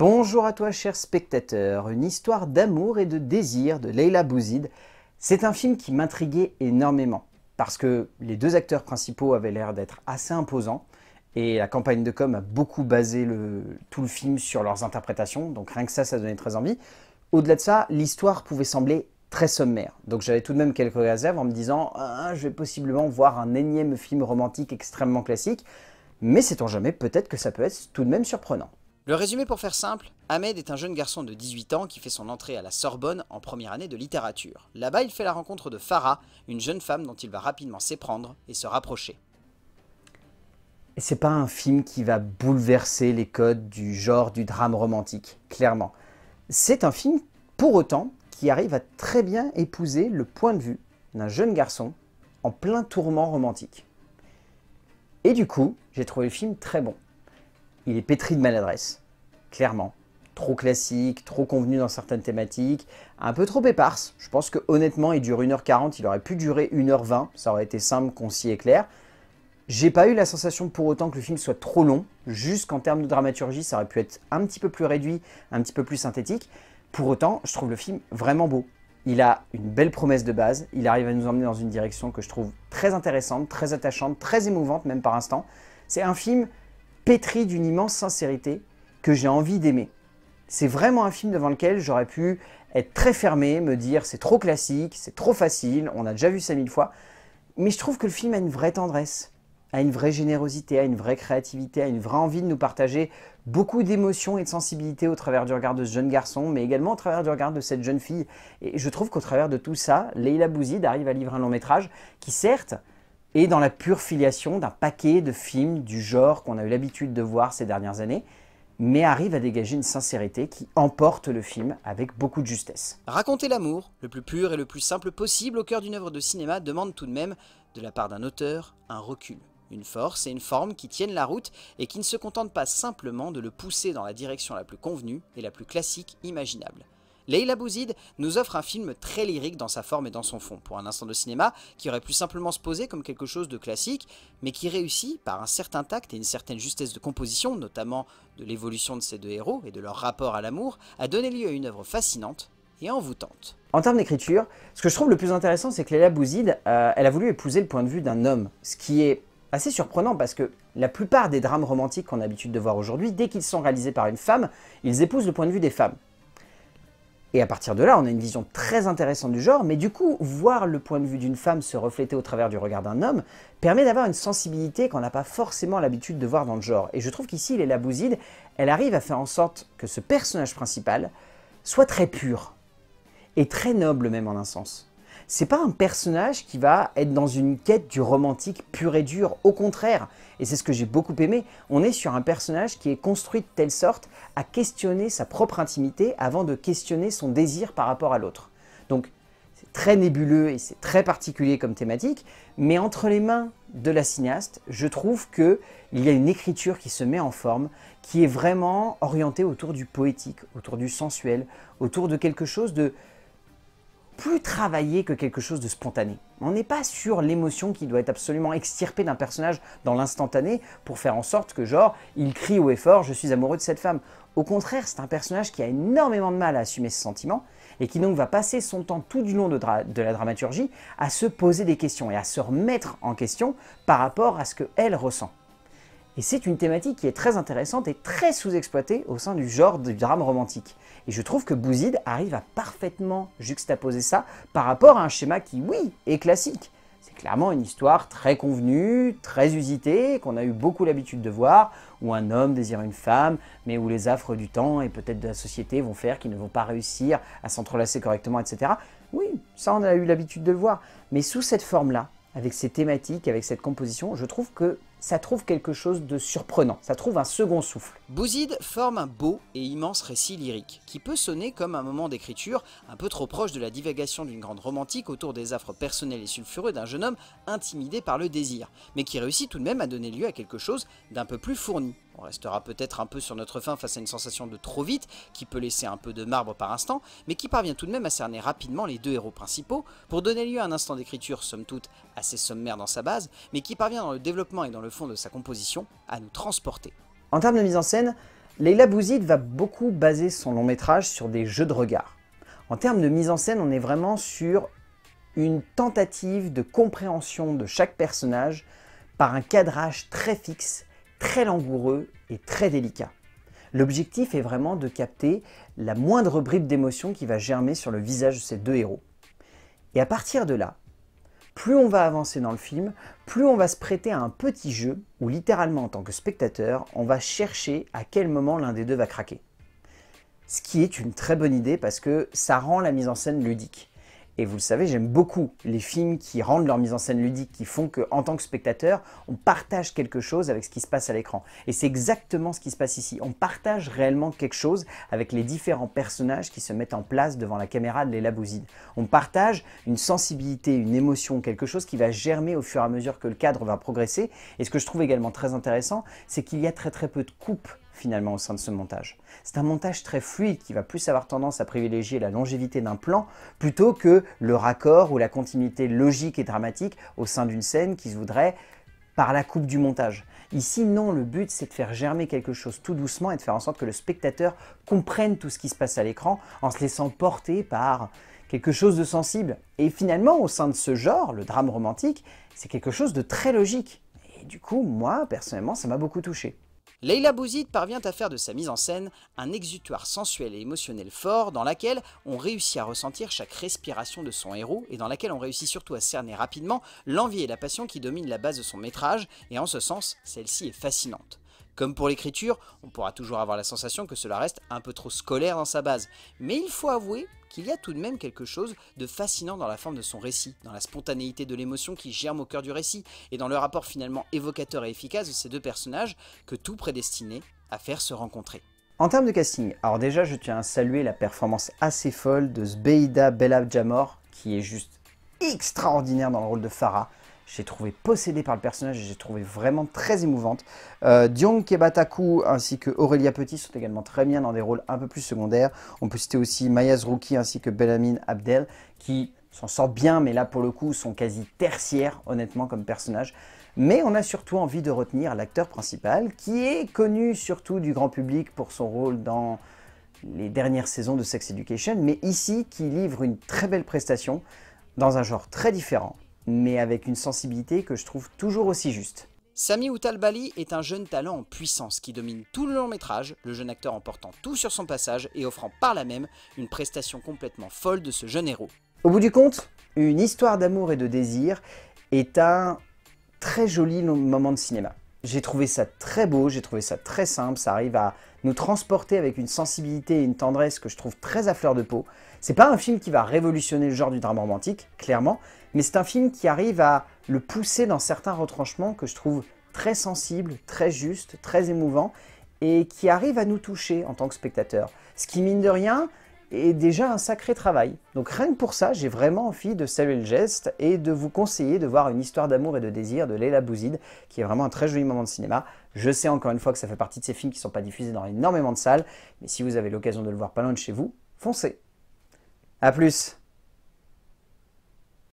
Bonjour à toi cher spectateur, une histoire d'amour et de désir de Leila Bouzid. C'est un film qui m'intriguait énormément, parce que les deux acteurs principaux avaient l'air d'être assez imposants, et la campagne de com a beaucoup basé tout le film sur leurs interprétations, donc rien que ça, ça donnait très envie. Au-delà de ça, l'histoire pouvait sembler très sommaire, donc j'avais tout de même quelques réserves en me disant ah, je vais possiblement voir un énième film romantique extrêmement classique, mais sait-on jamais, peut-être que ça peut être tout de même surprenant ». Le résumé pour faire simple, Ahmed est un jeune garçon de 18 ans qui fait son entrée à la Sorbonne en première année de littérature. Là-bas, il fait la rencontre de Farah, une jeune femme dont il va rapidement s'éprendre et se rapprocher. Et c'est pas un film qui va bouleverser les codes du genre du drame romantique, clairement. C'est un film, pour autant, qui arrive à très bien épouser le point de vue d'un jeune garçon en plein tourment romantique. Et du coup, j'ai trouvé le film très bon il est pétri de maladresse, clairement. Trop classique, trop convenu dans certaines thématiques, un peu trop éparse. Je pense que honnêtement, il dure 1h40, il aurait pu durer 1h20, ça aurait été simple, concis et clair. J'ai pas eu la sensation pour autant que le film soit trop long, juste qu'en termes de dramaturgie, ça aurait pu être un petit peu plus réduit, un petit peu plus synthétique. Pour autant, je trouve le film vraiment beau. Il a une belle promesse de base, il arrive à nous emmener dans une direction que je trouve très intéressante, très attachante, très émouvante même par instant. C'est un film pétri d'une immense sincérité que j'ai envie d'aimer. C'est vraiment un film devant lequel j'aurais pu être très fermé, me dire c'est trop classique, c'est trop facile, on a déjà vu ça mille fois. Mais je trouve que le film a une vraie tendresse, a une vraie générosité, a une vraie créativité, a une vraie envie de nous partager beaucoup d'émotions et de sensibilité au travers du regard de ce jeune garçon, mais également au travers du regard de cette jeune fille. Et je trouve qu'au travers de tout ça, Leila Bouzid arrive à livrer un long métrage qui certes et dans la pure filiation d'un paquet de films du genre qu'on a eu l'habitude de voir ces dernières années, mais arrive à dégager une sincérité qui emporte le film avec beaucoup de justesse. Raconter l'amour, le plus pur et le plus simple possible au cœur d'une œuvre de cinéma, demande tout de même, de la part d'un auteur, un recul. Une force et une forme qui tiennent la route et qui ne se contentent pas simplement de le pousser dans la direction la plus convenue et la plus classique imaginable. Leila Bouzid nous offre un film très lyrique dans sa forme et dans son fond, pour un instant de cinéma qui aurait pu simplement se poser comme quelque chose de classique, mais qui réussit, par un certain tact et une certaine justesse de composition, notamment de l'évolution de ces deux héros et de leur rapport à l'amour, à donner lieu à une œuvre fascinante et envoûtante. En termes d'écriture, ce que je trouve le plus intéressant, c'est que Leila Bouzid, euh, elle a voulu épouser le point de vue d'un homme, ce qui est assez surprenant parce que la plupart des drames romantiques qu'on a l'habitude de voir aujourd'hui, dès qu'ils sont réalisés par une femme, ils épousent le point de vue des femmes. Et à partir de là, on a une vision très intéressante du genre, mais du coup, voir le point de vue d'une femme se refléter au travers du regard d'un homme permet d'avoir une sensibilité qu'on n'a pas forcément l'habitude de voir dans le genre. Et je trouve qu'ici, les Labouzide, elle arrive à faire en sorte que ce personnage principal soit très pur, et très noble même en un sens c'est pas un personnage qui va être dans une quête du romantique pur et dur, au contraire, et c'est ce que j'ai beaucoup aimé, on est sur un personnage qui est construit de telle sorte à questionner sa propre intimité avant de questionner son désir par rapport à l'autre. Donc c'est très nébuleux et c'est très particulier comme thématique, mais entre les mains de la cinéaste, je trouve qu'il y a une écriture qui se met en forme, qui est vraiment orientée autour du poétique, autour du sensuel, autour de quelque chose de plus travaillé que quelque chose de spontané. On n'est pas sur l'émotion qui doit être absolument extirpée d'un personnage dans l'instantané pour faire en sorte que genre il crie au effort je suis amoureux de cette femme. Au contraire, c'est un personnage qui a énormément de mal à assumer ce sentiment et qui donc va passer son temps tout du long de, de la dramaturgie à se poser des questions et à se remettre en question par rapport à ce qu'elle ressent. Et c'est une thématique qui est très intéressante et très sous-exploitée au sein du genre du drame romantique. Et je trouve que Bouzid arrive à parfaitement juxtaposer ça par rapport à un schéma qui, oui, est classique. C'est clairement une histoire très convenue, très usitée, qu'on a eu beaucoup l'habitude de voir, où un homme désire une femme, mais où les affres du temps et peut-être de la société vont faire qu'ils ne vont pas réussir à s'entrelacer correctement, etc. Oui, ça on a eu l'habitude de le voir. Mais sous cette forme-là, avec ces thématiques, avec cette composition, je trouve que ça trouve quelque chose de surprenant, ça trouve un second souffle. Bouzid forme un beau et immense récit lyrique, qui peut sonner comme un moment d'écriture un peu trop proche de la divagation d'une grande romantique autour des affres personnelles et sulfureux d'un jeune homme intimidé par le désir, mais qui réussit tout de même à donner lieu à quelque chose d'un peu plus fourni. On restera peut-être un peu sur notre fin face à une sensation de trop vite, qui peut laisser un peu de marbre par instant, mais qui parvient tout de même à cerner rapidement les deux héros principaux, pour donner lieu à un instant d'écriture somme toute assez sommaire dans sa base, mais qui parvient dans le développement et dans le fond de sa composition à nous transporter. En termes de mise en scène, Leila Bouzid va beaucoup baser son long métrage sur des jeux de regard. En termes de mise en scène, on est vraiment sur une tentative de compréhension de chaque personnage par un cadrage très fixe très langoureux et très délicat. L'objectif est vraiment de capter la moindre bribe d'émotion qui va germer sur le visage de ces deux héros. Et à partir de là, plus on va avancer dans le film, plus on va se prêter à un petit jeu où littéralement en tant que spectateur, on va chercher à quel moment l'un des deux va craquer. Ce qui est une très bonne idée parce que ça rend la mise en scène ludique. Et vous le savez, j'aime beaucoup les films qui rendent leur mise en scène ludique, qui font qu'en tant que spectateur, on partage quelque chose avec ce qui se passe à l'écran. Et c'est exactement ce qui se passe ici. On partage réellement quelque chose avec les différents personnages qui se mettent en place devant la caméra de les labousines. On partage une sensibilité, une émotion, quelque chose qui va germer au fur et à mesure que le cadre va progresser. Et ce que je trouve également très intéressant, c'est qu'il y a très très peu de coupes finalement au sein de ce montage. C'est un montage très fluide qui va plus avoir tendance à privilégier la longévité d'un plan plutôt que le raccord ou la continuité logique et dramatique au sein d'une scène qui se voudrait par la coupe du montage. Ici, non, le but c'est de faire germer quelque chose tout doucement et de faire en sorte que le spectateur comprenne tout ce qui se passe à l'écran en se laissant porter par quelque chose de sensible. Et finalement, au sein de ce genre, le drame romantique, c'est quelque chose de très logique. Et du coup, moi, personnellement, ça m'a beaucoup touché. Leila Bouzid parvient à faire de sa mise en scène un exutoire sensuel et émotionnel fort dans laquelle on réussit à ressentir chaque respiration de son héros et dans laquelle on réussit surtout à cerner rapidement l'envie et la passion qui dominent la base de son métrage et en ce sens, celle-ci est fascinante. Comme pour l'écriture, on pourra toujours avoir la sensation que cela reste un peu trop scolaire dans sa base, mais il faut avouer qu'il y a tout de même quelque chose de fascinant dans la forme de son récit, dans la spontanéité de l'émotion qui germe au cœur du récit, et dans le rapport finalement évocateur et efficace de ces deux personnages que tout prédestinait à faire se rencontrer. En termes de casting, alors déjà je tiens à saluer la performance assez folle de Zbeida Jamor, qui est juste extraordinaire dans le rôle de Farah, j'ai trouvé possédée par le personnage et j'ai trouvé vraiment très émouvante. Euh, Dion Kebataku ainsi que Aurélia Petit sont également très bien dans des rôles un peu plus secondaires. On peut citer aussi Mayaz Ruki ainsi que Belamine Abdel qui s'en sortent bien, mais là pour le coup sont quasi tertiaires honnêtement comme personnage. Mais on a surtout envie de retenir l'acteur principal qui est connu surtout du grand public pour son rôle dans les dernières saisons de Sex Education, mais ici qui livre une très belle prestation dans un genre très différent, mais avec une sensibilité que je trouve toujours aussi juste. Sami Outalbali est un jeune talent en puissance qui domine tout le long métrage, le jeune acteur emportant tout sur son passage et offrant par là même une prestation complètement folle de ce jeune héros. Au bout du compte, une histoire d'amour et de désir est un très joli moment de cinéma. J'ai trouvé ça très beau, j'ai trouvé ça très simple, ça arrive à nous transporter avec une sensibilité et une tendresse que je trouve très à fleur de peau. C'est pas un film qui va révolutionner le genre du drame romantique, clairement, mais c'est un film qui arrive à le pousser dans certains retranchements que je trouve très sensibles, très justes, très émouvants, et qui arrive à nous toucher en tant que spectateurs. Ce qui, mine de rien, est déjà un sacré travail. Donc rien que pour ça, j'ai vraiment envie de saluer le geste et de vous conseiller de voir une histoire d'amour et de désir de Leila Bouzid, qui est vraiment un très joli moment de cinéma. Je sais encore une fois que ça fait partie de ces films qui ne sont pas diffusés dans énormément de salles, mais si vous avez l'occasion de le voir pas loin de chez vous, foncez. A plus